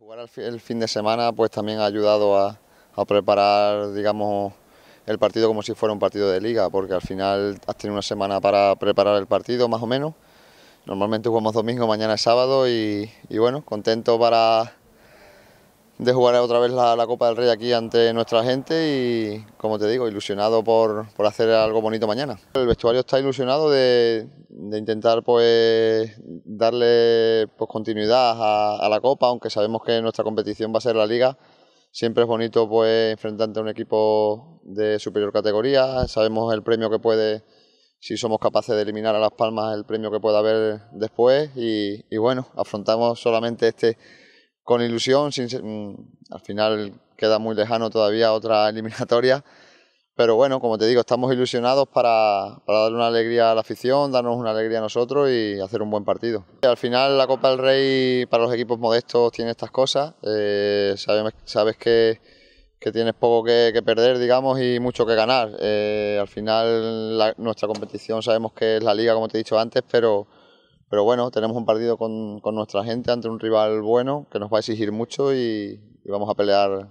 Jugar el fin de semana pues también ha ayudado a, preparar, digamos, el partido como si fuera un partido de liga, porque al final has tenido una semana para preparar el partido, más o menos. Normalmente jugamos domingo, mañana es sábado y bueno, contento para, de jugar otra vez la, Copa del Rey aquí ante nuestra gente y, como te digo, ilusionado por, por hacer algo bonito mañana. El vestuario está ilusionado de, de intentar pues darle pues, continuidad a, la Copa, aunque sabemos que nuestra competición va a ser la Liga. Siempre es bonito pues enfrentarte a un equipo de superior categoría, sabemos el premio que puede, si somos capaces de eliminar a Las Palmas, el premio que pueda haber después y, y bueno, afrontamos solamente este con ilusión. Mm, al final queda muy lejano todavía otra eliminatoria. Pero bueno, como te digo, estamos ilusionados para, para darle una alegría a la afición, darnos una alegría a nosotros y hacer un buen partido. Al final la Copa del Rey para los equipos modestos tiene estas cosas. Eh, sabes, que, tienes poco que, perder, digamos, y mucho que ganar. Eh, al final nuestra competición sabemos que es la liga, como te he dicho antes, pero pero bueno, tenemos un partido con, nuestra gente ante un rival bueno que nos va a exigir mucho y, vamos a pelear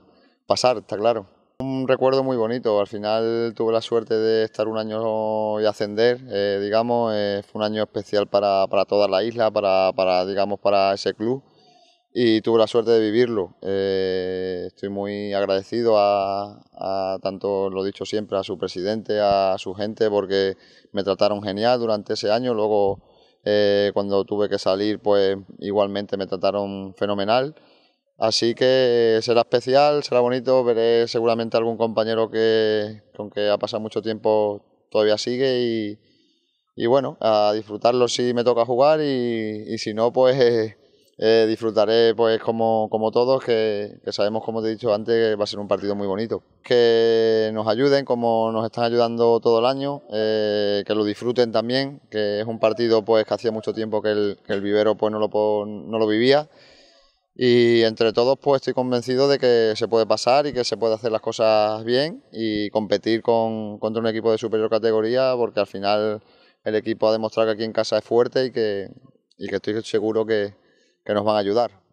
pasar, está claro. Un recuerdo muy bonito, al final tuve la suerte de estar un año y ascender, eh, digamos, eh, fue un año especial para, toda la isla, para, digamos, para ese club y tuve la suerte de vivirlo. Eh, estoy muy agradecido a, a, tanto, lo dicho siempre, a su presidente, a su gente, porque me trataron genial durante ese año, luego eh, cuando tuve que salir, pues igualmente me trataron fenomenal. Así que eh, será especial, será bonito, veré seguramente algún compañero que con que ha pasado mucho tiempo todavía sigue y, bueno, a disfrutarlo si me toca jugar y, y si no, pues eh, eh, disfrutaré pues como, como todos, que, sabemos, como te he dicho antes, que va a ser un partido muy bonito. Que nos ayuden como nos están ayudando todo el año, eh, que lo disfruten también, que es un partido pues que hacía mucho tiempo que el, vivero pues no lo, vivía. Y entre todos pues estoy convencido de que se puede pasar y que se puede hacer las cosas bien y competir contra un equipo de superior categoría porque al final el equipo ha demostrado que aquí en casa es fuerte y que estoy seguro que, que nos van a ayudar.